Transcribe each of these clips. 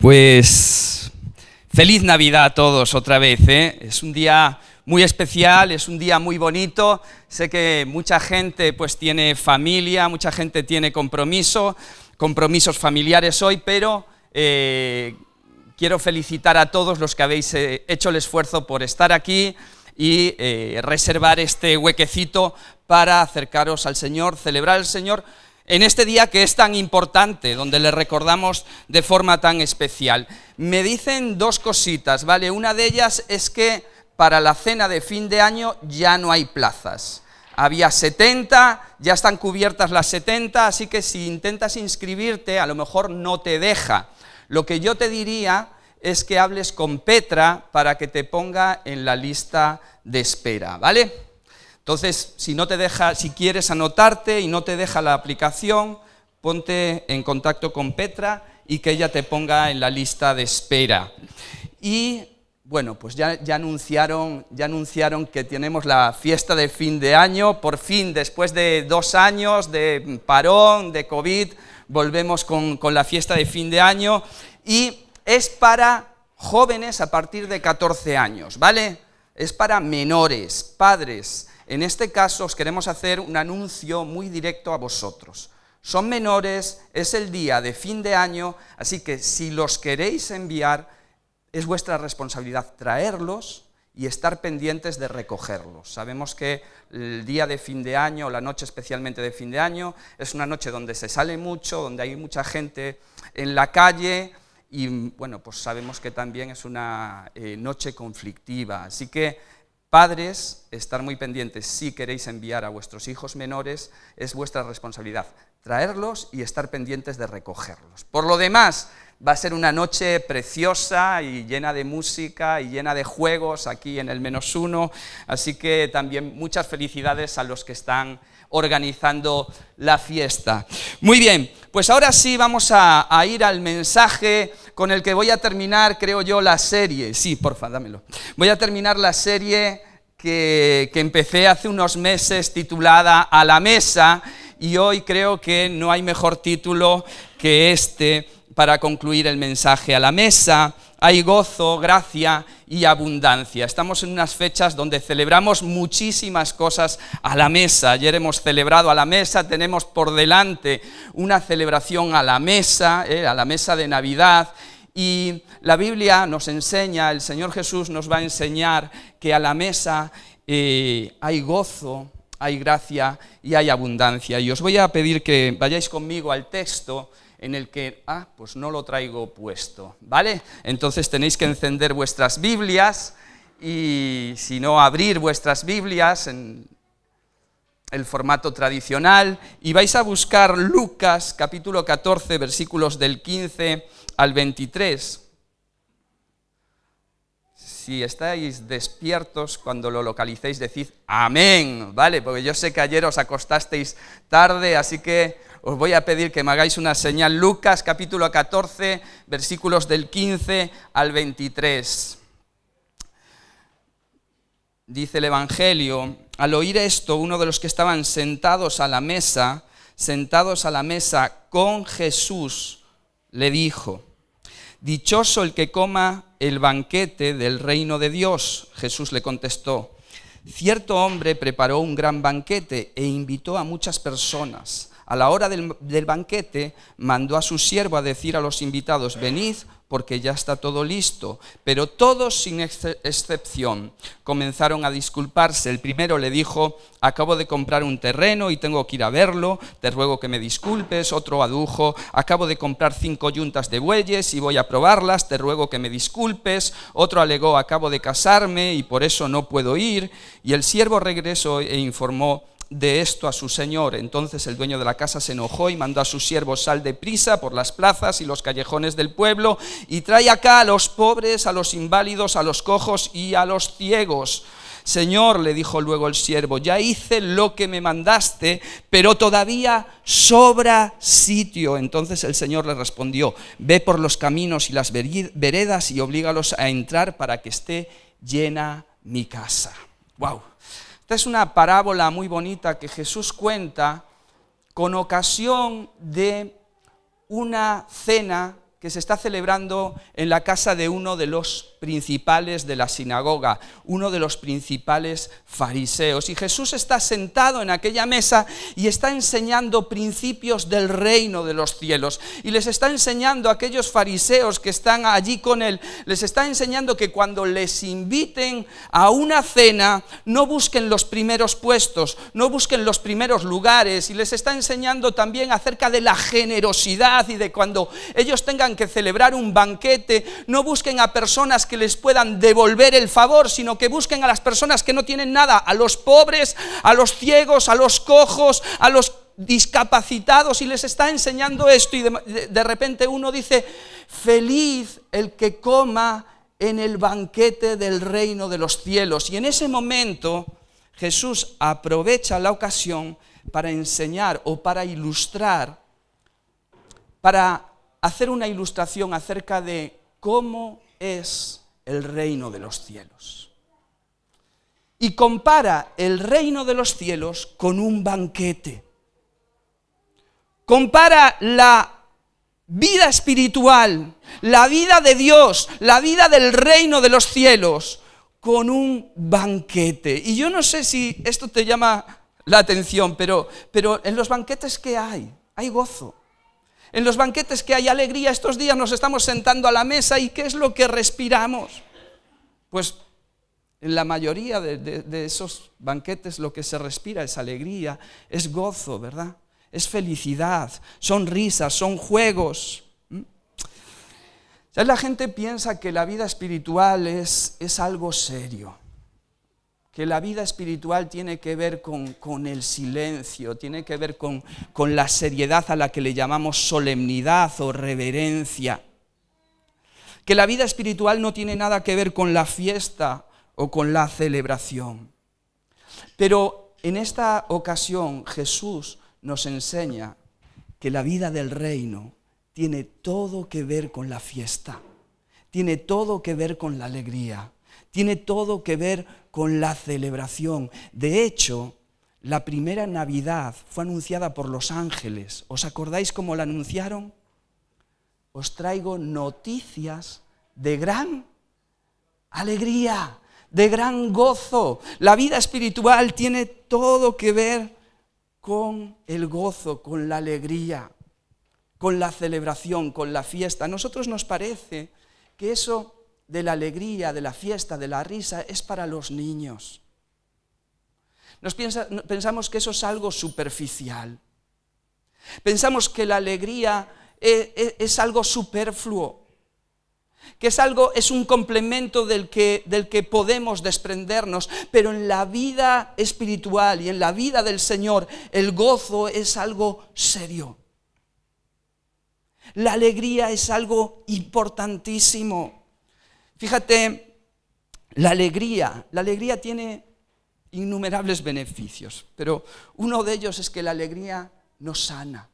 Pues feliz Navidad a todos otra vez. ¿eh? Es un día muy especial, es un día muy bonito. Sé que mucha gente pues tiene familia, mucha gente tiene compromiso, compromisos familiares hoy, pero eh, quiero felicitar a todos los que habéis eh, hecho el esfuerzo por estar aquí y reservar este huequecito para acercaros al Señor, celebrar al Señor en este día que es tan importante, donde le recordamos de forma tan especial. Me dicen dos cositas, ¿vale? Una de ellas es que para la cena de fin de año ya no hay plazas. Había 70, ya están cubiertas las 70, así que si intentas inscribirte, a lo mejor no te deja. Lo que yo te diría es que hables con Petra para que te ponga en la lista de espera, ¿vale? Entonces, si no te deja, si quieres anotarte y no te deja la aplicación, ponte en contacto con Petra y que ella te ponga en la lista de espera. Y bueno, pues ya, anunciaron, ya anunciaron que tenemos la fiesta de fin de año. Por fin, después de dos años de parón, de COVID, volvemos con, con la fiesta de fin de año. Y es para jóvenes a partir de 14 años, ¿vale? Es para menores, padres, en este caso os queremos hacer un anuncio muy directo a vosotros. Son menores, es el día de fin de año, así que si los queréis enviar, es vuestra responsabilidad traerlos y estar pendientes de recogerlos. Sabemos que el día de fin de año, la noche especialmente de fin de año, es una noche donde se sale mucho, donde hay mucha gente en la calle y bueno, pues sabemos que también es una eh, noche conflictiva. Así que Padres, estar muy pendientes. Si queréis enviar a vuestros hijos menores, es vuestra responsabilidad traerlos y estar pendientes de recogerlos. Por lo demás, va a ser una noche preciosa y llena de música y llena de juegos aquí en el menos uno. Así que también muchas felicidades a los que están organizando la fiesta. Muy bien, pues ahora sí vamos a, ir al mensaje con el que voy a terminar, creo yo, la serie. Sí, porfa, dámelo. Voy a terminar la serie que, que empecé hace unos meses titulada A la mesa y hoy creo que no hay mejor título que este para concluir el mensaje a la mesa hay gozo, gracia y abundancia. Estamos en unas fechas donde celebramos muchísimas cosas a la mesa. Ayer hemos celebrado a la mesa, tenemos por delante una celebración a la mesa, eh, a la mesa de Navidad. Y la Biblia nos enseña, el Señor Jesús nos va a enseñar que a la mesa eh, hay gozo, hay gracia y hay abundancia. Y os voy a pedir que vayáis conmigo al texto en el que, ah, pues no lo traigo puesto, ¿vale? Entonces tenéis que encender vuestras Biblias y, si no, abrir vuestras Biblias en el formato tradicional y vais a buscar Lucas capítulo 14 versículos del 15 al 23. Si estáis despiertos cuando lo localicéis, decid amén, ¿vale? Porque yo sé que ayer os acostasteis tarde, así que os voy a pedir que me hagáis una señal. Lucas capítulo 14, versículos del 15 al 23. Dice el Evangelio, al oír esto, uno de los que estaban sentados a la mesa, sentados a la mesa con Jesús, le dijo, Dichoso el que coma el banquete del reino de Dios, Jesús le contestó. Cierto hombre preparó un gran banquete e invitó a muchas personas. A la hora del, banquete mandó a su siervo a decir a los invitados, venid porque ya está todo listo. Pero todos, sin excepción, comenzaron a disculparse. El primero le dijo, acabo de comprar un terreno y tengo que ir a verlo, te ruego que me disculpes. Otro adujo, acabo de comprar cinco yuntas de bueyes y voy a probarlas, te ruego que me disculpes. Otro alegó, acabo de casarme y por eso no puedo ir. Y el siervo regresó e informó de esto a su señor. Entonces el dueño de la casa se enojó y mandó a sus siervos, sal de prisa por las plazas y los callejones del pueblo y trae acá a los pobres, a los inválidos, a los cojos y a los ciegos. Señor, le dijo luego el siervo, ya hice lo que me mandaste, pero todavía sobra sitio. Entonces el Señor le respondió, ve por los caminos y las veredas y oblígalos a entrar para que esté llena mi casa. ¡Wow! Esta es una parábola muy bonita que Jesús cuenta con ocasión de una cena que se está celebrando en la casa de uno de los principales de la sinagoga, uno de los principales fariseos. Y Jesús está sentado en aquella mesa y está enseñando principios del reino de los cielos. Y les está enseñando a aquellos fariseos que están allí con él, les está enseñando que cuando les inviten a una cena, no busquen los primeros puestos, no busquen los primeros lugares. Y les está enseñando también acerca de la generosidad y de cuando ellos tengan que celebrar un banquete, no busquen a personas que les puedan devolver el favor, sino que busquen a las personas que no tienen nada, a los pobres, a los ciegos, a los cojos, a los discapacitados y les está enseñando esto y de, repente uno dice, feliz el que coma en el banquete del reino de los cielos. Y en ese momento Jesús aprovecha la ocasión para enseñar o para ilustrar, para hacer una ilustración acerca de cómo es el reino de los cielos. Y compara el reino de los cielos con un banquete. Compara la vida espiritual, la vida de Dios, la vida del reino de los cielos, con un banquete. Y yo no sé si esto te llama la atención, pero, pero en los banquetes que hay, hay gozo, en los banquetes que hay alegría estos días nos estamos sentando a la mesa y ¿qué es lo que respiramos? Pues en la mayoría de, esos banquetes lo que se respira es alegría, es gozo, ¿verdad? Es felicidad, son risas, son juegos. ¿Sabes? La gente piensa que la vida espiritual es, es algo serio que la vida espiritual tiene que ver con, el silencio, tiene que ver con, con la seriedad a la que le llamamos solemnidad o reverencia. Que la vida espiritual no tiene nada que ver con la fiesta o con la celebración. Pero en esta ocasión Jesús nos enseña que la vida del reino tiene todo que ver con la fiesta, tiene todo que ver con la alegría, tiene todo que ver con la celebración. De hecho, la primera Navidad fue anunciada por los ángeles. ¿Os acordáis cómo la anunciaron? Os traigo noticias de gran alegría, de gran gozo. La vida espiritual tiene todo que ver con el gozo, con la alegría, con la celebración, con la fiesta. A nosotros nos parece que eso de la alegría, de la fiesta, de la risa, es para los niños. Nos pensamos que eso es algo superficial. Pensamos que la alegría e, e, es, algo superfluo, que es algo, es un complemento del que, del que podemos desprendernos, pero en la vida espiritual y en la vida del Señor, el gozo es algo serio. La alegría es algo importantísimo. Fíjate, la alegría, la alegría tiene innumerables beneficios, pero uno de ellos es que la alegría nos sana.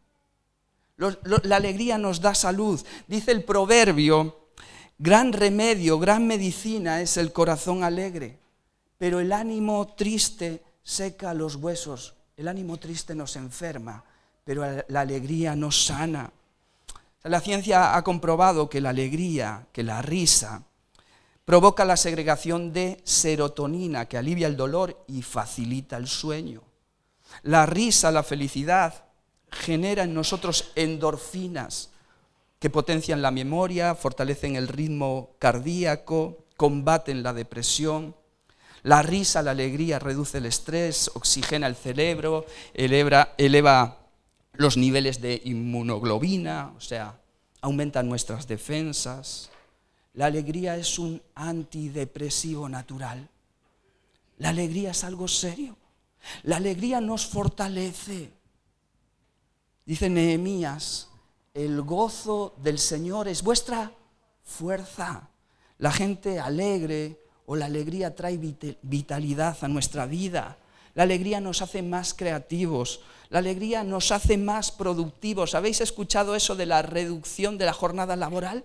la alegría nos da salud. Dice el proverbio, gran remedio, gran medicina es el corazón alegre, pero el ánimo triste seca los huesos. El ánimo triste nos enferma, pero la alegría nos sana. La ciencia ha comprobado que la alegría, que la risa, provoca la segregación de serotonina que alivia el dolor y facilita el sueño. La risa, la felicidad, genera en nosotros endorfinas que potencian la memoria, fortalecen el ritmo cardíaco, combaten la depresión. La risa, la alegría reduce el estrés, oxigena el cerebro, eleva, los niveles de inmunoglobina, o sea, aumentan nuestras defensas. La alegría es un antidepresivo natural. La alegría es algo serio. La alegría nos fortalece. Dice Nehemías, el gozo del Señor es vuestra fuerza. La gente alegre o la alegría trae vitalidad a nuestra vida. La alegría nos hace más creativos. La alegría nos hace más productivos. ¿Habéis escuchado eso de la reducción de la jornada laboral?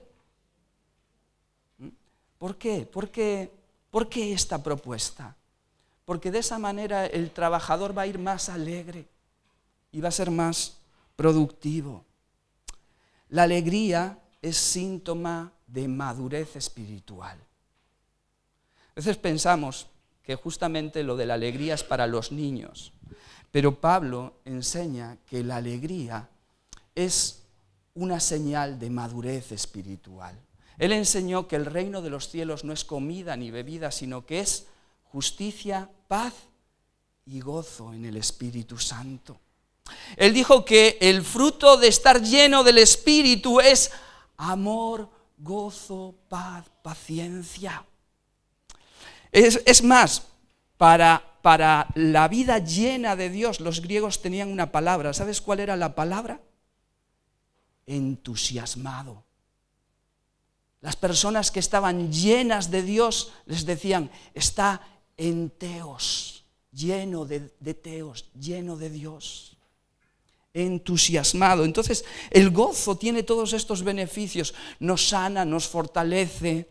¿Por qué? ¿Por qué, esta propuesta? Porque de esa manera el trabajador va a ir más alegre y va a ser más productivo. La alegría es síntoma de madurez espiritual. A veces pensamos que justamente lo de la alegría es para los niños, pero Pablo enseña que la alegría es una señal de madurez espiritual. Él enseñó que el reino de los cielos no es comida ni bebida, sino que es justicia, paz y gozo en el Espíritu Santo. Él dijo que el fruto de estar lleno del Espíritu es amor, gozo, paz, paciencia. Es, es más, para, para la vida llena de Dios los griegos tenían una palabra. ¿Sabes cuál era la palabra? Entusiasmado. Las personas que estaban llenas de Dios les decían, está en Teos, lleno de, de Teos, lleno de Dios entusiasmado. Entonces, el gozo tiene todos estos beneficios, nos sana, nos fortalece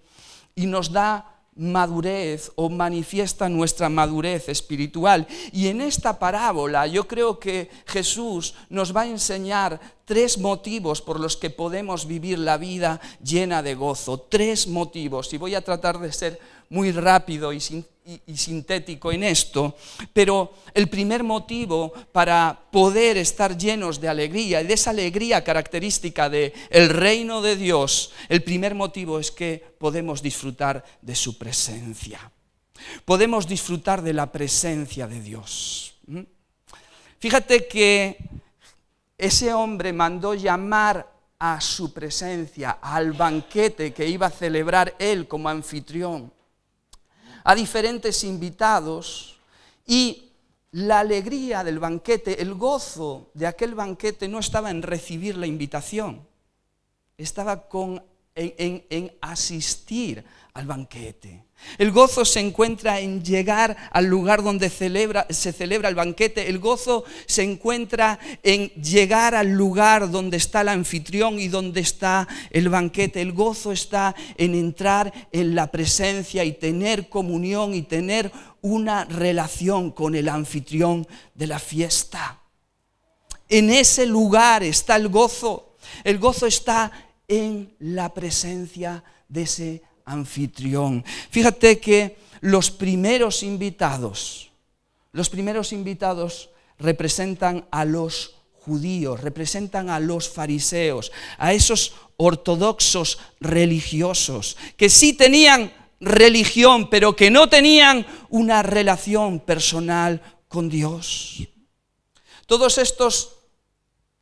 y nos da madurez o manifiesta nuestra madurez espiritual. Y en esta parábola yo creo que Jesús nos va a enseñar tres motivos por los que podemos vivir la vida llena de gozo. Tres motivos. Y voy a tratar de ser muy rápido y sin y, sintético en esto, pero el primer motivo para poder estar llenos de alegría y de esa alegría característica del el reino de Dios, el primer motivo es que podemos disfrutar de su presencia. Podemos disfrutar de la presencia de Dios. ¿Mm? Fíjate que ese hombre mandó llamar a su presencia, al banquete que iba a celebrar él como anfitrión a diferentes invitados y la alegría del banquete, el gozo de aquel banquete no estaba en recibir la invitación, estaba en asistir al banquete. El gozo se encuentra en llegar al lugar donde se celebra el banquete. El gozo se encuentra en llegar al lugar donde está el anfitrión y donde está el banquete. El gozo está en entrar en la presencia y tener comunión y tener una relación con el anfitrión de la fiesta. En ese lugar está el gozo. El gozo está en la presencia de ese anfitrión. Fíjate que los primeros invitados, los primeros invitados representan a los judíos, representan a los fariseos, a esos ortodoxos religiosos, que sí tenían religión, pero que no tenían una relación personal con Dios. Todos estos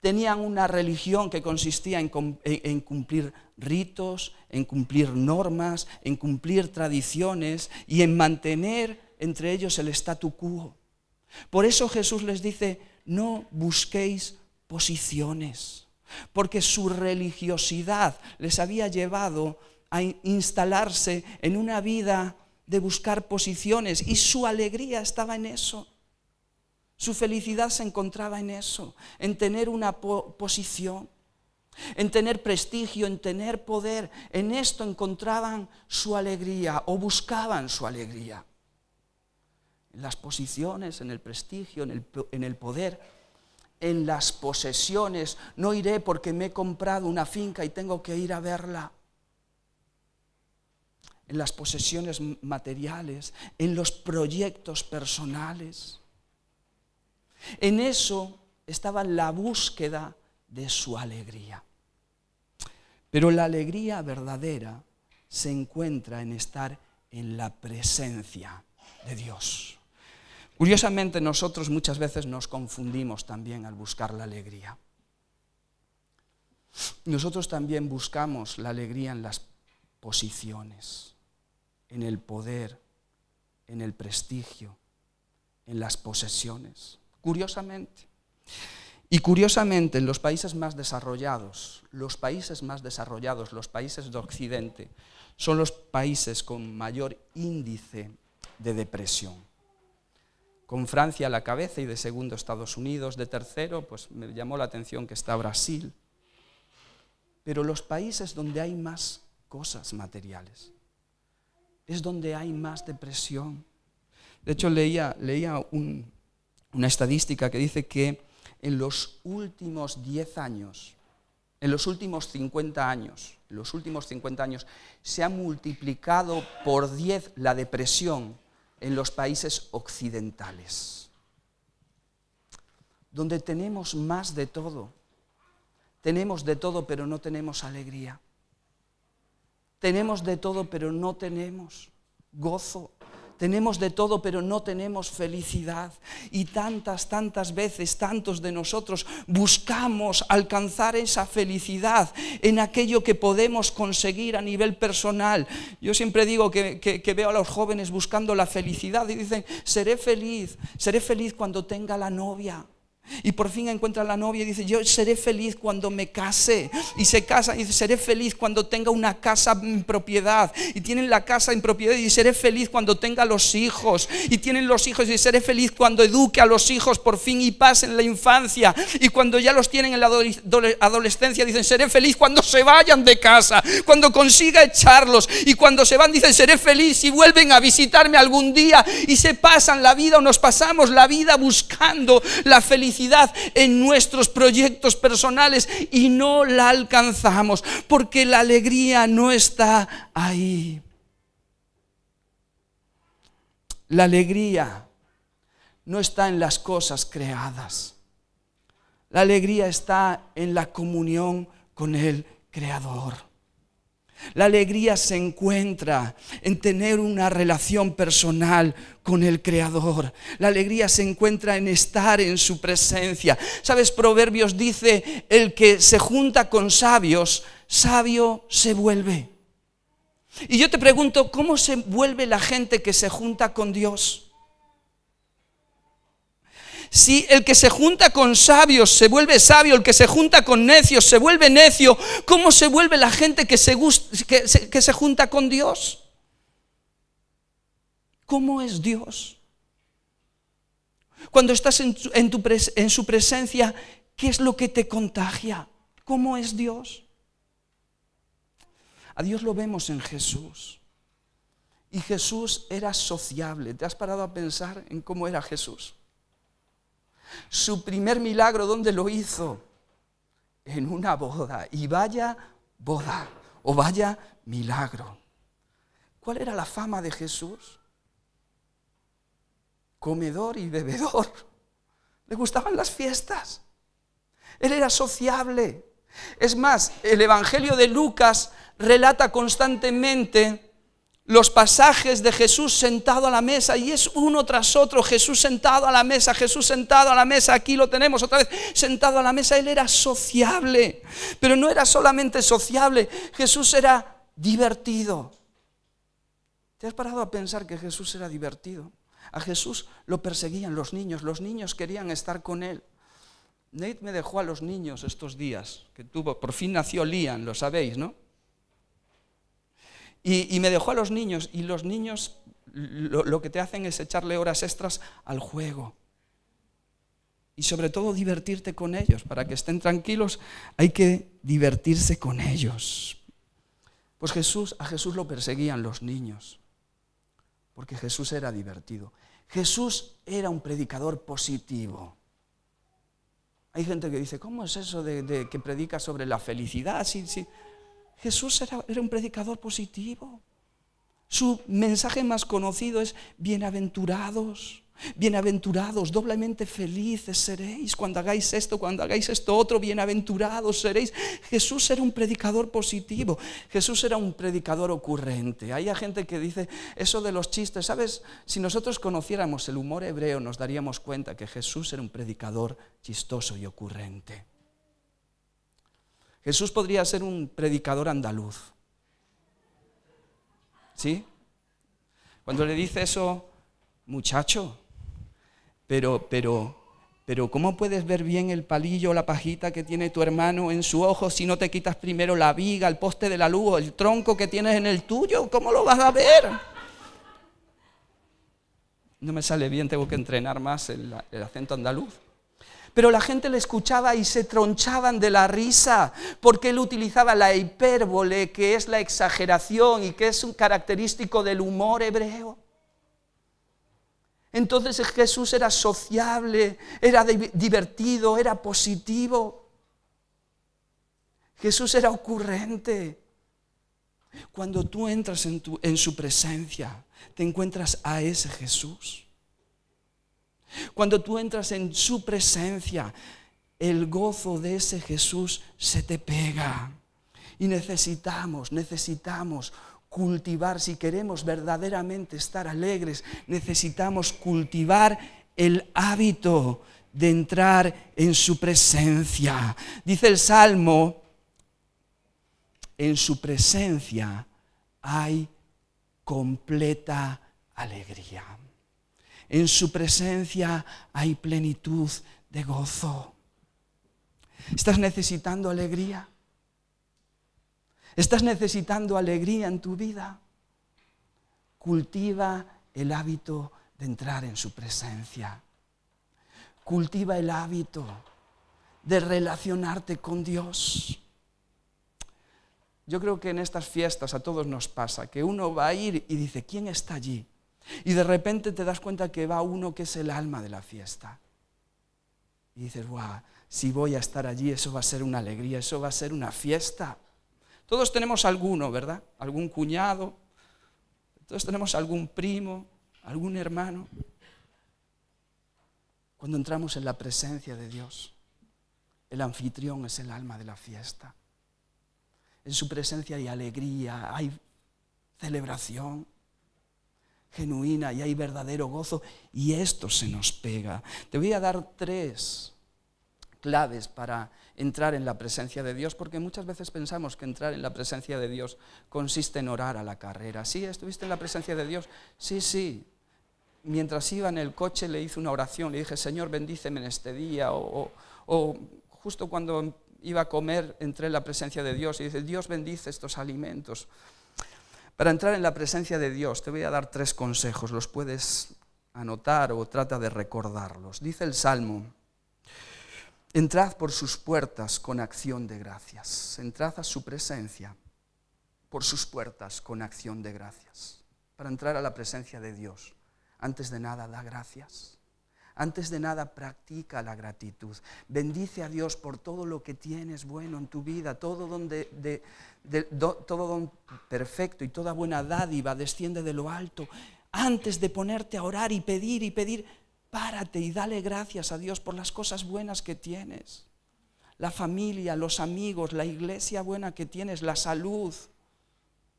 tenían una religión que consistía en, cumplir ritos, en cumplir normas, en cumplir tradiciones y en mantener entre ellos el statu quo. Por eso Jesús les dice, no busquéis posiciones, porque su religiosidad les había llevado a instalarse en una vida de buscar posiciones y su alegría estaba en eso. Su felicidad se encontraba en eso, en tener una posición, en tener prestigio, en tener poder. En esto encontraban su alegría o buscaban su alegría. En las posiciones, en el prestigio, en el poder, en las posesiones. No iré porque me he comprado una finca y tengo que ir a verla en las posesiones materiales, en los proyectos personales. En eso estaba la búsqueda de su alegría. Pero la alegría verdadera se encuentra en estar en la presencia de Dios. Curiosamente nosotros muchas veces nos confundimos también al buscar la alegría. Nosotros también buscamos la alegría en las posiciones, en el poder, en el prestigio, en las posesiones curiosamente. Y curiosamente, en los países más desarrollados, los países más desarrollados, los países de Occidente, son los países con mayor índice de depresión. Con Francia a la cabeza y de segundo Estados Unidos, de tercero, pues me llamó la atención que está Brasil. Pero los países donde hay más cosas materiales es donde hay más depresión. De hecho, leía, leía un, una estadística que dice que en los últimos 10 años, en los últimos 50 años, en los últimos 50 años se ha multiplicado por 10 la depresión en los países occidentales, donde tenemos más de todo. Tenemos de todo, pero no tenemos alegría. Tenemos de todo, pero no tenemos gozo tenemos de todo, pero no tenemos felicidad. Y tantas, tantas veces, tantos de nosotros buscamos alcanzar esa felicidad en aquello que podemos conseguir a nivel personal. Yo siempre digo que, veo a los jóvenes buscando la felicidad y dicen, seré feliz, seré feliz cuando tenga la novia y por fin encuentra a la novia y dice, yo seré feliz cuando me case. Y se casa y dice, seré feliz cuando tenga una casa en propiedad. Y tienen la casa en propiedad y seré feliz cuando tenga los hijos. Y tienen los hijos y seré feliz cuando eduque a los hijos por fin y pasen la infancia. Y cuando ya los tienen en la adolescencia, dicen, seré feliz cuando se vayan de casa, cuando consiga echarlos. Y cuando se van, dicen, seré feliz si vuelven a visitarme algún día. Y se pasan la vida o nos pasamos la vida buscando la felicidad en nuestros proyectos personales y no la alcanzamos porque la alegría no está ahí. La alegría no está en las cosas creadas. La alegría está en la comunión con el Creador. La alegría se encuentra en tener una relación personal con el Creador. La alegría se encuentra en estar en su presencia. Sabes, Proverbios dice, el que se junta con sabios, sabio se vuelve. Y yo te pregunto, ¿cómo se vuelve la gente que se junta con Dios? Si el que se junta con sabios se vuelve sabio, el que se junta con necios se vuelve necio, ¿cómo se vuelve la gente que se, junta con Dios? ¿Cómo es Dios? Cuando estás en, en su presencia, ¿qué es lo que te contagia? ¿Cómo es Dios? A Dios lo vemos en Jesús. Y Jesús era sociable. ¿Te has parado a pensar en cómo era Jesús? Su primer milagro, ¿dónde lo hizo? En una boda. Y vaya boda o vaya milagro. ¿Cuál era la fama de Jesús? Comedor y bebedor. Le gustaban las fiestas. Él era sociable. Es más, el Evangelio de Lucas relata constantemente los pasajes de Jesús sentado a la mesa y es uno tras otro, Jesús sentado a la mesa, Jesús sentado a la mesa, aquí lo tenemos otra vez, sentado a la mesa, él era sociable, pero no era solamente sociable, Jesús era divertido. ¿Te has parado a pensar que Jesús era divertido? A Jesús lo perseguían los niños, los niños querían estar con él. Nate me dejó a los niños estos días, que tuvo, por fin nació Lian, lo sabéis, ¿no? Y, me dejó a los niños, y los niños lo, que te hacen es echarle horas extras al juego. Y sobre todo divertirte con ellos. Para que estén tranquilos hay que divertirse con ellos. Pues Jesús, a Jesús lo perseguían los niños, porque Jesús era divertido. Jesús era un predicador positivo. Hay gente que dice, ¿cómo es eso de, de que predica sobre la felicidad? Sí, sí. Jesús era, un predicador positivo. Su mensaje más conocido es bienaventurados. Bienaventurados, doblemente felices seréis cuando hagáis esto, cuando hagáis esto otro, bienaventurados seréis. Jesús era un predicador positivo, Jesús era un predicador ocurrente. Hay gente que dice eso de los chistes, ¿sabes? Si nosotros conociéramos el humor hebreo nos daríamos cuenta que Jesús era un predicador chistoso y ocurrente. Jesús podría ser un predicador andaluz. ¿Sí? Cuando le dice eso, muchacho, pero, pero, pero ¿cómo puedes ver bien el palillo o la pajita que tiene tu hermano en su ojo si no te quitas primero la viga, el poste de la luz el tronco que tienes en el tuyo? ¿Cómo lo vas a ver? No me sale bien, tengo que entrenar más el acento andaluz pero la gente le escuchaba y se tronchaban de la risa, porque él utilizaba la hipérbole, que es la exageración y que es un característico del humor hebreo. Entonces Jesús era sociable, era divertido, era positivo. Jesús era ocurrente. Cuando tú entras en, en su presencia, te encuentras a ese Jesús. Cuando tú entras en su presencia, el gozo de ese Jesús se te pega. Y necesitamos, necesitamos cultivar, si queremos verdaderamente estar alegres, necesitamos cultivar el hábito de entrar en su presencia. Dice el Salmo, en su presencia hay completa alegría. En su presencia hay plenitud de gozo. ¿Estás necesitando alegría? ¿Estás necesitando alegría en tu vida? Cultiva el hábito de entrar en su presencia. Cultiva el hábito de relacionarte con Dios. Yo creo que en estas fiestas a todos nos pasa que uno va a ir y dice, ¿quién está allí? Y de repente te das cuenta que va uno que es el alma de la fiesta. Y dices, ¡guau! si voy a estar allí, eso va a ser una alegría, eso va a ser una fiesta. Todos tenemos alguno, ¿verdad? Algún cuñado, todos tenemos algún primo, algún hermano. Cuando entramos en la presencia de Dios, el anfitrión es el alma de la fiesta. En su presencia hay alegría, hay celebración genuina y hay verdadero gozo. Y esto se nos pega. Te voy a dar tres claves para entrar en la presencia de Dios, porque muchas veces pensamos que entrar en la presencia de Dios consiste en orar a la carrera. Sí, estuviste en la presencia de Dios. Sí, sí. Mientras iba en el coche le hice una oración, le dije, Señor, bendíceme en este día. O, justo cuando iba a comer entré en la presencia de Dios y dice, Dios bendice estos alimentos. Para entrar en la presencia de Dios, te voy a dar tres consejos, los puedes anotar o trata de recordarlos. Dice el Salmo, entrad por sus puertas con acción de gracias, entrad a su presencia por sus puertas con acción de gracias. Para entrar a la presencia de Dios, antes de nada, da gracias. Antes de nada, practica la gratitud. Bendice a Dios por todo lo que tienes bueno en tu vida, todo donde todo perfecto y toda buena dádiva desciende de lo alto. Antes de ponerte a orar y pedir y pedir, párate y dale gracias a Dios por las cosas buenas que tienes. La familia, los amigos, la iglesia buena que tienes, la salud,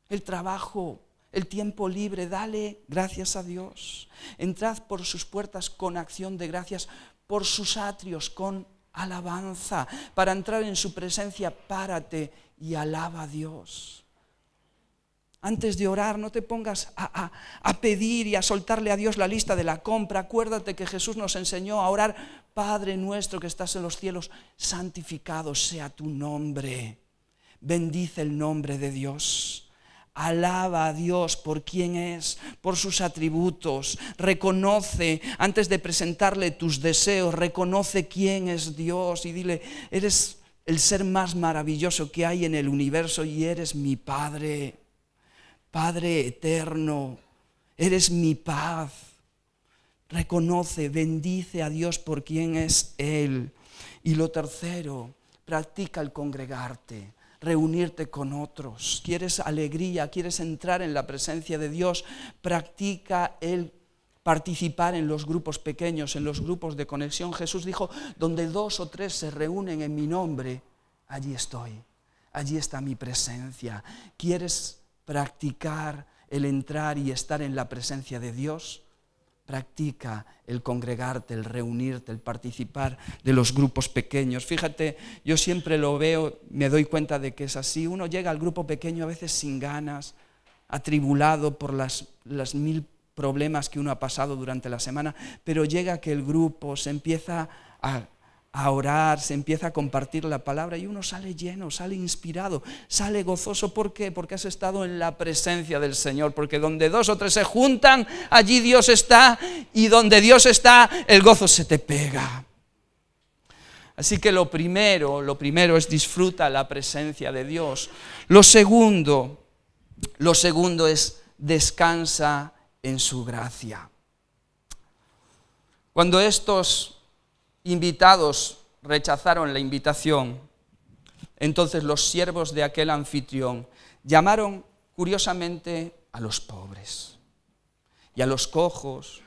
el trabajo, el tiempo libre, dale gracias a Dios. Entrad por sus puertas con acción de gracias, por sus atrios con alabanza. Para entrar en su presencia, párate y alaba a Dios. Antes de orar, no te pongas a, a, pedir y a soltarle a Dios la lista de la compra. Acuérdate que Jesús nos enseñó a orar, Padre nuestro que estás en los cielos, santificado sea tu nombre. Bendice el nombre de Dios. Alaba a Dios por quién es, por sus atributos. Reconoce, antes de presentarle tus deseos, reconoce quién es Dios y dile, eres el ser más maravilloso que hay en el universo y eres mi Padre, Padre eterno, eres mi paz. Reconoce, bendice a Dios por quien es Él. Y lo tercero, practica el congregarte reunirte con otros, quieres alegría, quieres entrar en la presencia de Dios, practica el participar en los grupos pequeños, en los grupos de conexión. Jesús dijo, donde dos o tres se reúnen en mi nombre, allí estoy, allí está mi presencia. ¿Quieres practicar el entrar y estar en la presencia de Dios? Practica el congregarte, el reunirte, el participar de los grupos pequeños. Fíjate, yo siempre lo veo, me doy cuenta de que es así. Uno llega al grupo pequeño a veces sin ganas, atribulado por las, las mil problemas que uno ha pasado durante la semana, pero llega que el grupo se empieza a a orar, se empieza a compartir la palabra y uno sale lleno, sale inspirado, sale gozoso. ¿Por qué? Porque has estado en la presencia del Señor, porque donde dos o tres se juntan, allí Dios está y donde Dios está, el gozo se te pega. Así que lo primero, lo primero es disfruta la presencia de Dios. Lo segundo, lo segundo es descansa en su gracia. Cuando estos invitados rechazaron la invitación. Entonces los siervos de aquel anfitrión llamaron curiosamente a los pobres y a los cojos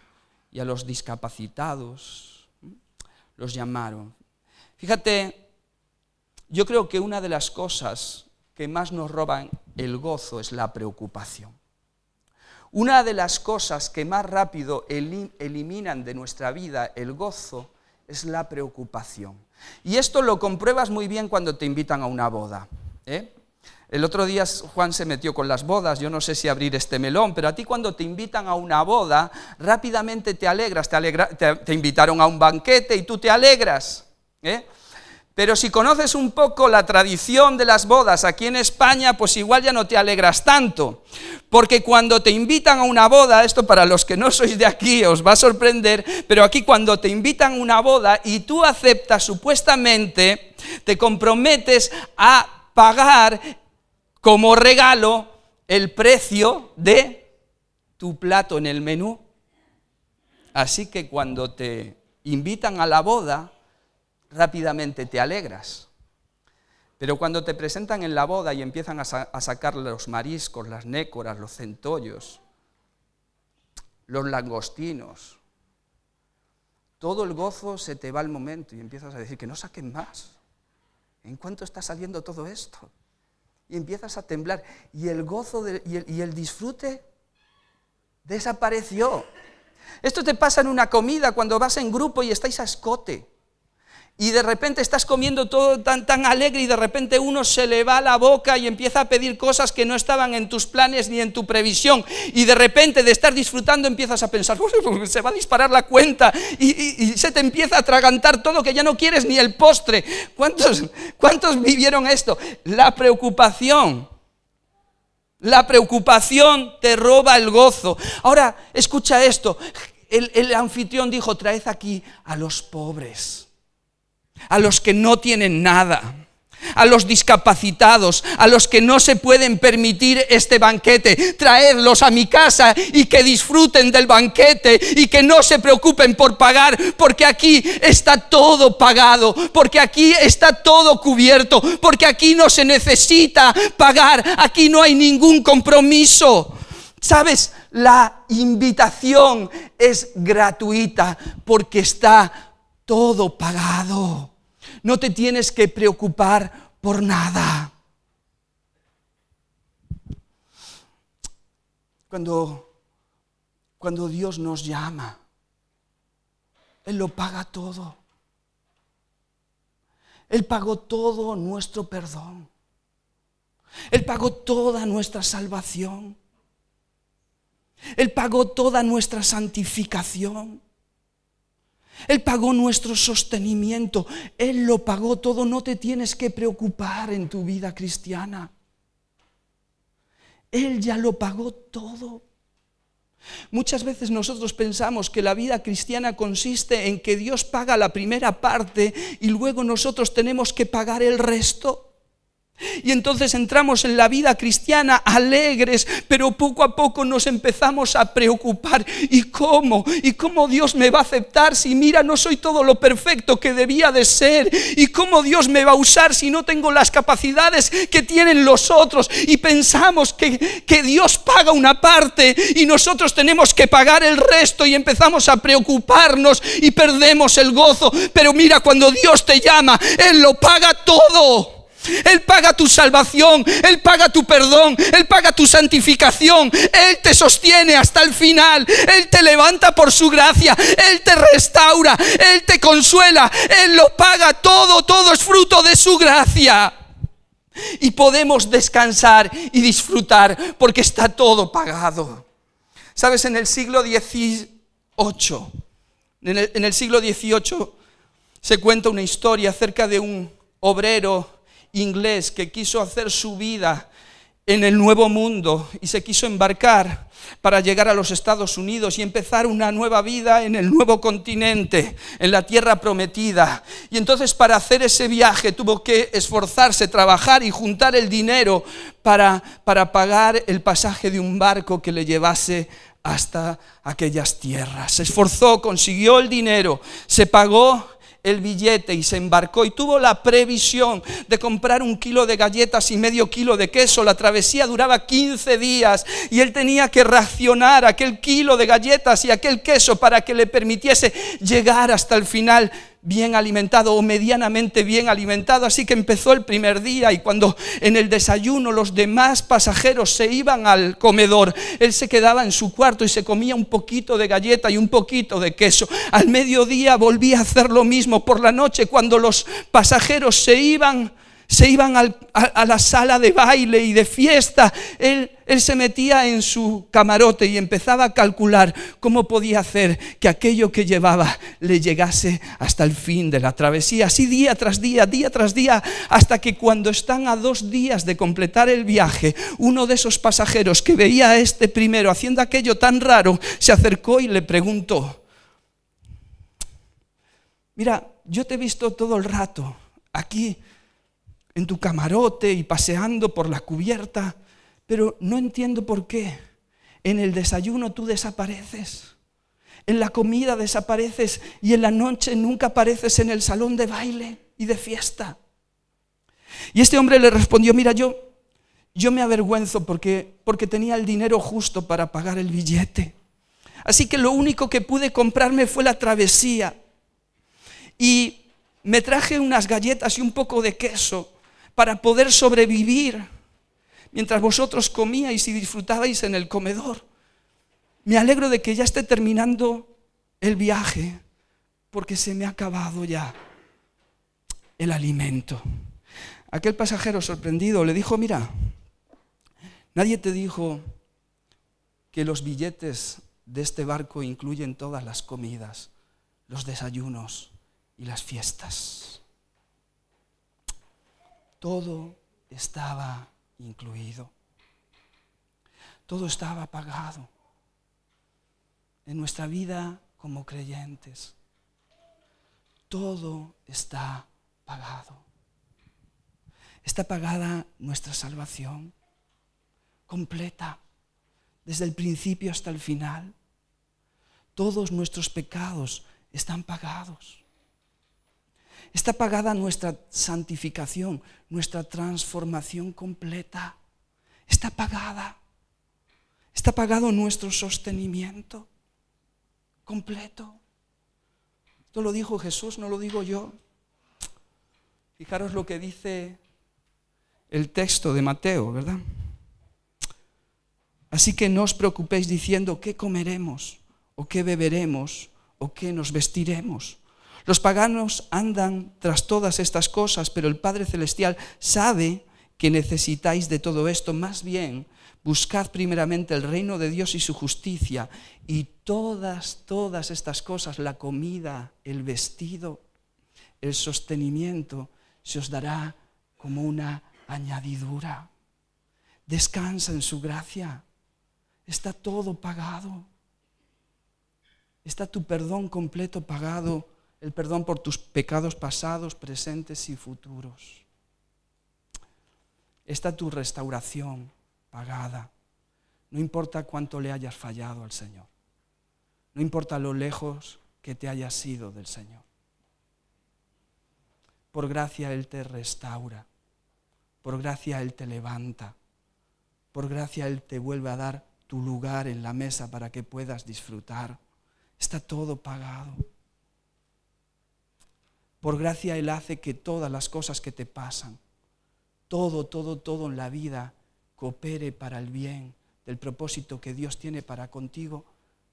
y a los discapacitados. Los llamaron. Fíjate, yo creo que una de las cosas que más nos roban el gozo es la preocupación. Una de las cosas que más rápido eliminan de nuestra vida el gozo es la preocupación. Y esto lo compruebas muy bien cuando te invitan a una boda. ¿eh? El otro día Juan se metió con las bodas, yo no sé si abrir este melón, pero a ti cuando te invitan a una boda, rápidamente te alegras, te, invitaron a un banquete y tú te alegras. ¿eh? Pero si conoces un poco la tradición de las bodas aquí en España, pues igual ya no te alegras tanto. Porque cuando te invitan a una boda, esto para los que no sois de aquí os va a sorprender, pero aquí cuando te invitan a una boda y tú aceptas supuestamente, te comprometes a pagar como regalo el precio de tu plato en el menú. Así que cuando te invitan a la boda, rápidamente te alegras. Pero cuando te presentan en la boda y empiezan a, sacar los mariscos, las nécoras, los centollos, los langostinos, todo el gozo se te va al momento y empiezas a decir que no saquen más. ¿En cuánto está saliendo todo esto? Y empiezas a temblar. Y el gozo y, el, disfrute desapareció. Esto te pasa en una comida cuando vas en grupo y estáis a escote y de repente estás comiendo todo tan, tan alegre y de repente uno se le va la boca y empieza a pedir cosas que no estaban en tus planes ni en tu previsión y de repente de estar disfrutando empiezas a pensar, se va a disparar la cuenta y, se te empieza a atragantar todo que ya no quieres ni el postre. ¿Cuántos, cuántos vivieron esto? La preocupación. La preocupación te roba el gozo. Ahora, escucha esto. El, el anfitrión dijo, traed aquí a los pobres a los que no tienen nada a los discapacitados, a los que no se pueden permitir este banquete, traerlos a mi casa y que disfruten del banquete y que no se preocupen por pagar, porque aquí está todo pagado, porque aquí está todo cubierto, porque aquí no se necesita pagar, aquí no hay ningún compromiso. ¿Sabes? La invitación es gratuita porque está todo pagado no te tienes que preocupar por nada. Cuando, cuando Dios nos llama, Él lo paga todo. Él pagó todo nuestro perdón. Él pagó toda nuestra salvación. Él pagó toda nuestra santificación. Él pagó nuestro sostenimiento. Él lo pagó todo. No te tienes que preocupar en tu vida cristiana. Él ya lo pagó todo. Muchas veces nosotros pensamos que la vida cristiana consiste en que Dios paga la primera parte y luego nosotros tenemos que pagar el resto. Y entonces entramos en la vida cristiana alegres, pero poco a poco nos empezamos a preocupar. ¿Y cómo? ¿Y cómo Dios me va a aceptar si mira, no soy todo lo perfecto que debía de ser? ¿Y cómo Dios me va a usar si no tengo las capacidades que tienen los otros? Y pensamos que, que Dios paga una parte y nosotros tenemos que pagar el resto y empezamos a preocuparnos y perdemos el gozo. Pero mira, cuando Dios te llama, Él lo paga todo. Él paga tu salvación, Él paga tu perdón, Él paga tu santificación, Él te sostiene hasta el final, Él te levanta por su gracia, Él te restaura, Él te consuela, Él lo paga todo, todo es fruto de su gracia. Y podemos descansar y disfrutar porque está todo pagado. Sabes, en el siglo XVIII, en el, siglo XVIII se cuenta una historia acerca de un obrero inglés que quiso hacer su vida en el nuevo mundo y se quiso embarcar para llegar a los Estados Unidos y empezar una nueva vida en el nuevo continente, en la tierra prometida. Y entonces para hacer ese viaje tuvo que esforzarse, trabajar y juntar el dinero para, para pagar el pasaje de un barco que le llevase hasta aquellas tierras. Se esforzó, consiguió el dinero, se pagó el billete y se embarcó y tuvo la previsión de comprar un kilo de galletas y medio kilo de queso. La travesía duraba 15 días y él tenía que racionar aquel kilo de galletas y aquel queso para que le permitiese llegar hasta el final bien alimentado o medianamente bien alimentado, así que empezó el primer día y cuando en el desayuno los demás pasajeros se iban al comedor, él se quedaba en su cuarto y se comía un poquito de galleta y un poquito de queso. Al mediodía volvía a hacer lo mismo, por la noche cuando los pasajeros se iban se iban a, la sala de baile y de fiesta. Él, él se metía en su camarote y empezaba a calcular cómo podía hacer que aquello que llevaba le llegase hasta el fin de la travesía. Así día tras día, día tras día, hasta que cuando están a dos días de completar el viaje, uno de esos pasajeros que veía a este primero haciendo aquello tan raro, se acercó y le preguntó, Mira, yo te he visto todo el rato aquí en tu camarote y paseando por la cubierta, pero no entiendo por qué. En el desayuno tú desapareces, en la comida desapareces y en la noche nunca apareces en el salón de baile y de fiesta. Y este hombre le respondió, mira, yo, yo me avergüenzo porque, porque tenía el dinero justo para pagar el billete. Así que lo único que pude comprarme fue la travesía. Y me traje unas galletas y un poco de queso para poder sobrevivir mientras vosotros comíais y disfrutabais en el comedor. Me alegro de que ya esté terminando el viaje, porque se me ha acabado ya el alimento. Aquel pasajero sorprendido le dijo, mira, nadie te dijo que los billetes de este barco incluyen todas las comidas, los desayunos y las fiestas todo estaba incluido. Todo estaba pagado en nuestra vida como creyentes. Todo está pagado. Está pagada nuestra salvación completa, desde el principio hasta el final. Todos nuestros pecados están pagados. Está pagada nuestra santificación, nuestra transformación completa. Está pagada. Está pagado nuestro sostenimiento completo. Esto lo dijo Jesús, no lo digo yo. Fijaros lo que dice el texto de Mateo, ¿verdad? Así que no os preocupéis diciendo qué comeremos o qué beberemos o qué nos vestiremos los paganos andan tras todas estas cosas, pero el Padre Celestial sabe que necesitáis de todo esto. Más bien, buscad primeramente el reino de Dios y su justicia y todas, todas estas cosas, la comida, el vestido, el sostenimiento, se os dará como una añadidura. Descansa en su gracia. Está todo pagado. Está tu perdón completo pagado el perdón por tus pecados pasados, presentes y futuros. Está tu restauración pagada. No importa cuánto le hayas fallado al Señor. No importa lo lejos que te hayas ido del Señor. Por gracia Él te restaura. Por gracia Él te levanta. Por gracia Él te vuelve a dar tu lugar en la mesa para que puedas disfrutar. Está todo pagado. Por gracia Él hace que todas las cosas que te pasan, todo, todo, todo en la vida, coopere para el bien del propósito que Dios tiene para contigo.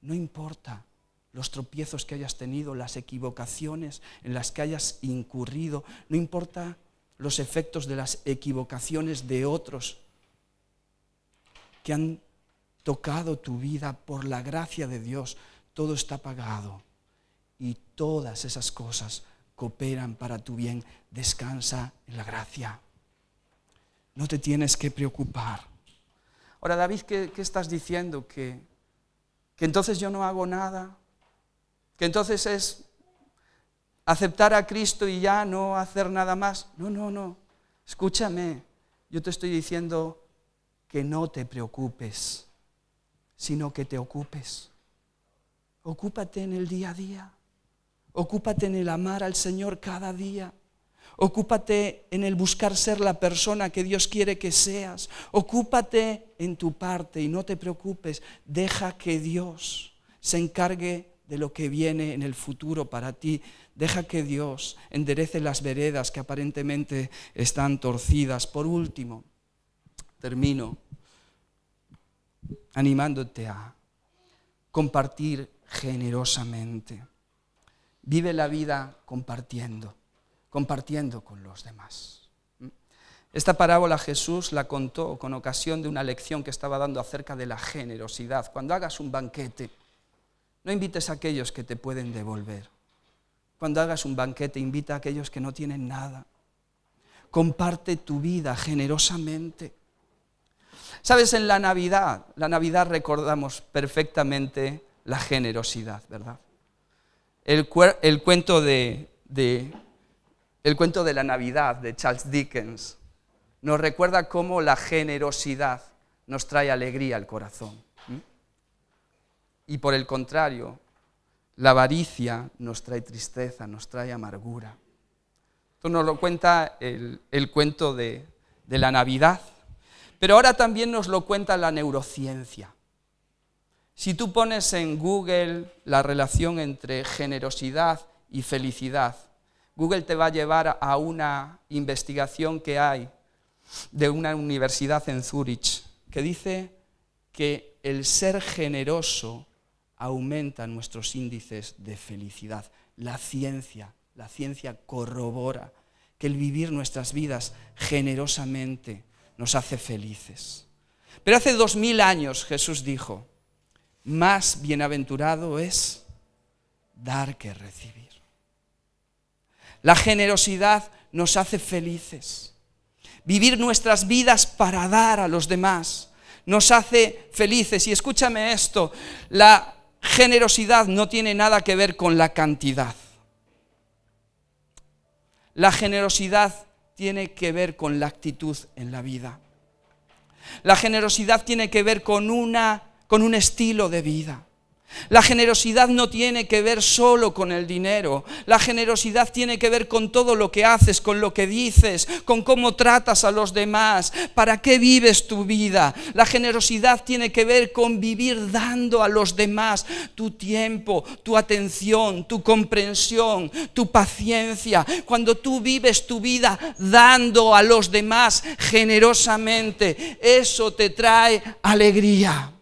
No importa los tropiezos que hayas tenido, las equivocaciones en las que hayas incurrido, no importa los efectos de las equivocaciones de otros que han tocado tu vida por la gracia de Dios, todo está pagado y todas esas cosas cooperan para tu bien. Descansa en la gracia. No te tienes que preocupar. Ahora, David, ¿qué, estás diciendo? ¿Que, ¿Que entonces yo no hago nada? ¿Que entonces es aceptar a Cristo y ya no hacer nada más? No, no, no. Escúchame. Yo te estoy diciendo que no te preocupes, sino que te ocupes. Ocúpate en el día a día. Ocúpate en el amar al Señor cada día. Ocúpate en el buscar ser la persona que Dios quiere que seas. Ocúpate en tu parte y no te preocupes. Deja que Dios se encargue de lo que viene en el futuro para ti. Deja que Dios enderece las veredas que aparentemente están torcidas. Por último, termino animándote a compartir generosamente vive la vida compartiendo, compartiendo con los demás. Esta parábola Jesús la contó con ocasión de una lección que estaba dando acerca de la generosidad. Cuando hagas un banquete, no invites a aquellos que te pueden devolver. Cuando hagas un banquete, invita a aquellos que no tienen nada. Comparte tu vida generosamente. Sabes, en la Navidad, la Navidad recordamos perfectamente la generosidad, ¿verdad? el, cuento de, el cuento de la Navidad de Charles Dickens nos recuerda cómo la generosidad nos trae alegría al corazón. Y por el contrario, la avaricia nos trae tristeza, nos trae amargura. Esto nos lo cuenta el, cuento de, de la Navidad, pero ahora también nos lo cuenta la neurociencia. Si tú pones en Google la relación entre generosidad y felicidad, Google te va a llevar a una investigación que hay de una universidad en Zúrich que dice que el ser generoso aumenta nuestros índices de felicidad. La ciencia, la ciencia corrobora que el vivir nuestras vidas generosamente nos hace felices. Pero hace dos mil años Jesús dijo, más bienaventurado es dar que recibir. La generosidad nos hace felices. Vivir nuestras vidas para dar a los demás nos hace felices. Y escúchame esto, la generosidad no tiene nada que ver con la cantidad. La generosidad tiene que ver con la actitud en la vida. La generosidad tiene que ver con una con un estilo de vida. La generosidad no tiene que ver solo con el dinero, la generosidad tiene que ver con todo lo que haces, con lo que dices, con cómo tratas a los demás, para qué vives tu vida. La generosidad tiene que ver con vivir dando a los demás tu tiempo, tu atención, tu comprensión, tu paciencia. Cuando tú vives tu vida dando a los demás generosamente, eso te trae alegría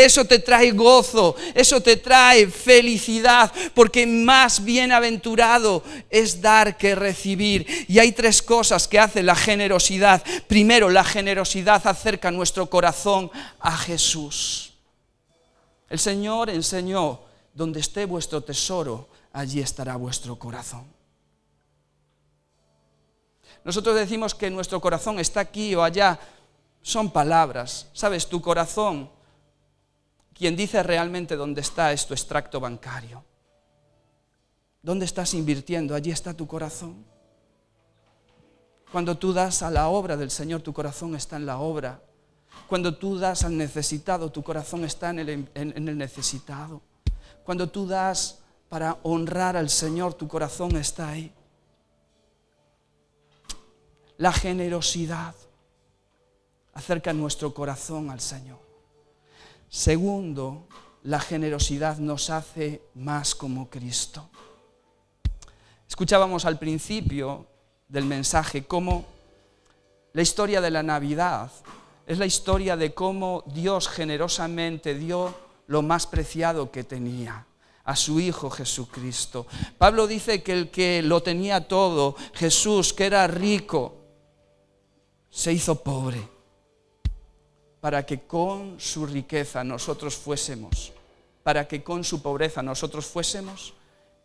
eso te trae gozo, eso te trae felicidad, porque más bienaventurado es dar que recibir. Y hay tres cosas que hace la generosidad. Primero, la generosidad acerca nuestro corazón a Jesús. El Señor enseñó, donde esté vuestro tesoro, allí estará vuestro corazón. Nosotros decimos que nuestro corazón está aquí o allá. Son palabras. Sabes, tu corazón quien dice realmente dónde está es tu extracto bancario. ¿Dónde estás invirtiendo? Allí está tu corazón. Cuando tú das a la obra del Señor, tu corazón está en la obra. Cuando tú das al necesitado, tu corazón está en el, en el necesitado. Cuando tú das para honrar al Señor, tu corazón está ahí. La generosidad acerca nuestro corazón al Señor. Segundo, la generosidad nos hace más como Cristo. Escuchábamos al principio del mensaje cómo la historia de la Navidad es la historia de cómo Dios generosamente dio lo más preciado que tenía, a su Hijo Jesucristo. Pablo dice que el que lo tenía todo, Jesús, que era rico, se hizo pobre para que con su riqueza nosotros fuésemos, para que con su pobreza nosotros fuésemos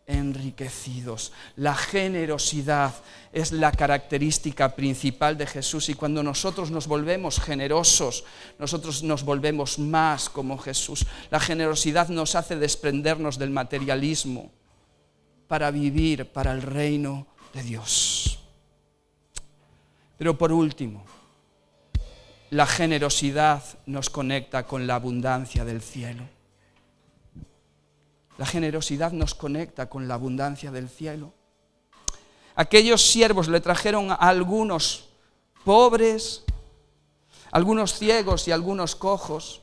enriquecidos. La generosidad es la característica principal de Jesús y cuando nosotros nos volvemos generosos, nosotros nos volvemos más como Jesús. La generosidad nos hace desprendernos del materialismo para vivir para el reino de Dios. Pero por último, la generosidad nos conecta con la abundancia del cielo. La generosidad nos conecta con la abundancia del cielo. Aquellos siervos le trajeron a algunos pobres, algunos ciegos y algunos cojos.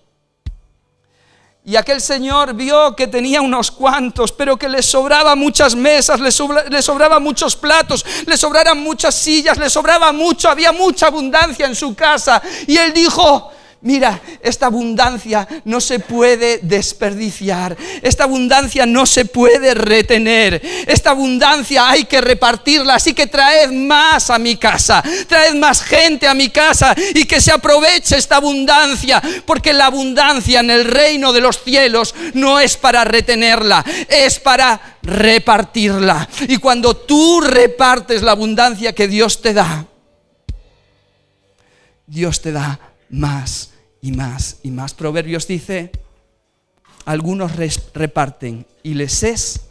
Y aquel señor vio que tenía unos cuantos, pero que le sobraba muchas mesas, le, sobraba muchos platos, le sobraban muchas sillas, le sobraba mucho, había mucha abundancia en su casa. Y él dijo, mira, esta abundancia no se puede desperdiciar, esta abundancia no se puede retener, esta abundancia hay que repartirla, así que traed más a mi casa, traed más gente a mi casa y que se aproveche esta abundancia, porque la abundancia en el reino de los cielos no es para retenerla, es para repartirla. Y cuando tú repartes la abundancia que Dios te da, Dios te da más y más y más. Proverbios dice, algunos reparten y les es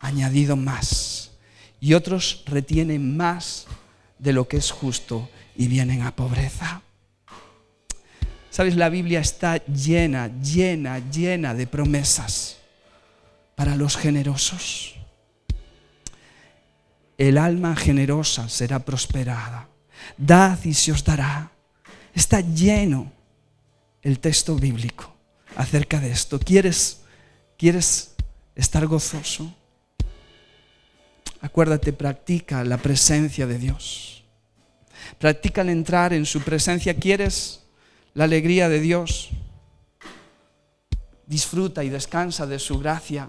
añadido más, y otros retienen más de lo que es justo y vienen a pobreza. Sabes, la Biblia está llena, llena, llena de promesas para los generosos. El alma generosa será prosperada. Dad y se os dará Está lleno el texto bíblico acerca de esto. ¿Quieres, quieres estar gozoso? Acuérdate, practica la presencia de Dios. Practica el entrar en su presencia. ¿Quieres la alegría de Dios? Disfruta y descansa de su gracia.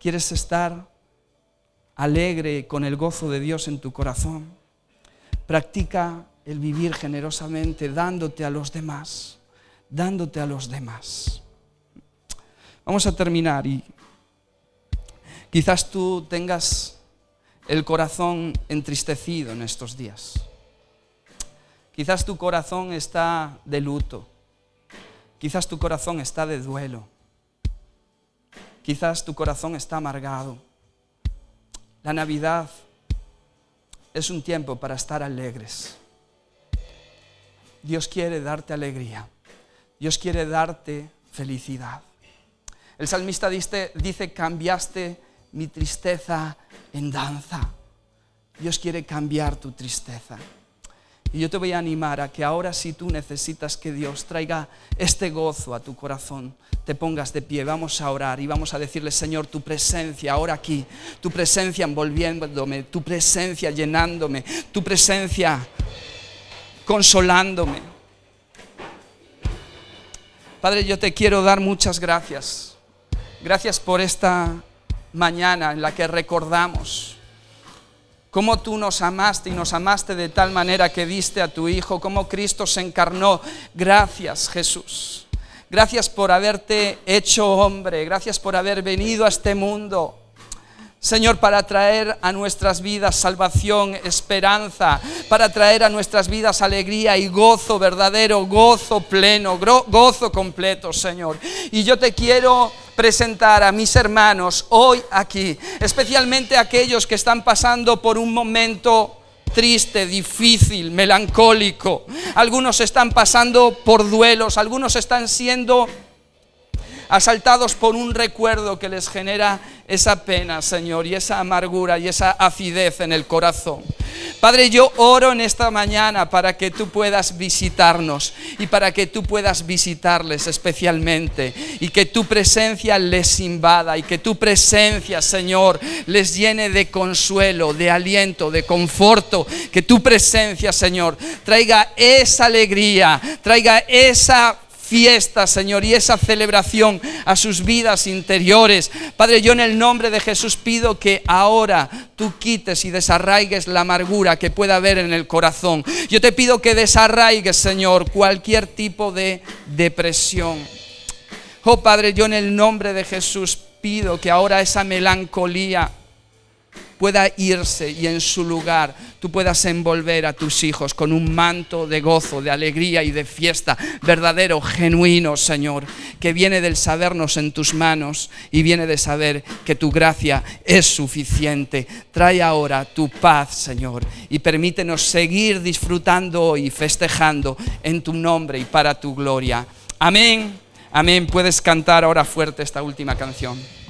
¿Quieres estar alegre con el gozo de Dios en tu corazón? Practica el vivir generosamente dándote a los demás, dándote a los demás. Vamos a terminar y quizás tú tengas el corazón entristecido en estos días. Quizás tu corazón está de luto. Quizás tu corazón está de duelo. Quizás tu corazón está amargado. La Navidad es un tiempo para estar alegres. Dios quiere darte alegría. Dios quiere darte felicidad. El salmista dice, dice, cambiaste mi tristeza en danza. Dios quiere cambiar tu tristeza. Y yo te voy a animar a que ahora si tú necesitas que Dios traiga este gozo a tu corazón, te pongas de pie, vamos a orar y vamos a decirle, Señor, tu presencia ahora aquí, tu presencia envolviéndome, tu presencia llenándome, tu presencia consolándome. Padre, yo te quiero dar muchas gracias. Gracias por esta mañana en la que recordamos cómo tú nos amaste y nos amaste de tal manera que diste a tu Hijo, cómo Cristo se encarnó. Gracias, Jesús. Gracias por haberte hecho hombre, gracias por haber venido a este mundo Señor, para traer a nuestras vidas salvación, esperanza, para traer a nuestras vidas alegría y gozo verdadero, gozo pleno, gozo completo, Señor. Y yo te quiero presentar a mis hermanos hoy aquí, especialmente aquellos que están pasando por un momento triste, difícil, melancólico. Algunos están pasando por duelos, algunos están siendo asaltados por un recuerdo que les genera esa pena, Señor, y esa amargura y esa acidez en el corazón. Padre, yo oro en esta mañana para que tú puedas visitarnos y para que tú puedas visitarles especialmente y que tu presencia les invada y que tu presencia, Señor, les llene de consuelo, de aliento, de conforto, que tu presencia, Señor, traiga esa alegría, traiga esa fiesta, Señor, y esa celebración a sus vidas interiores. Padre, yo en el nombre de Jesús pido que ahora tú quites y desarraigues la amargura que pueda haber en el corazón. Yo te pido que desarraigues, Señor, cualquier tipo de depresión. Oh Padre, yo en el nombre de Jesús pido que ahora esa melancolía pueda irse y en su lugar tú puedas envolver a tus hijos con un manto de gozo, de alegría y de fiesta verdadero, genuino, Señor, que viene del sabernos en tus manos y viene de saber que tu gracia es suficiente. Trae ahora tu paz, Señor, y permítenos seguir disfrutando hoy, festejando en tu nombre y para tu gloria. Amén, amén. Puedes cantar ahora fuerte esta última canción.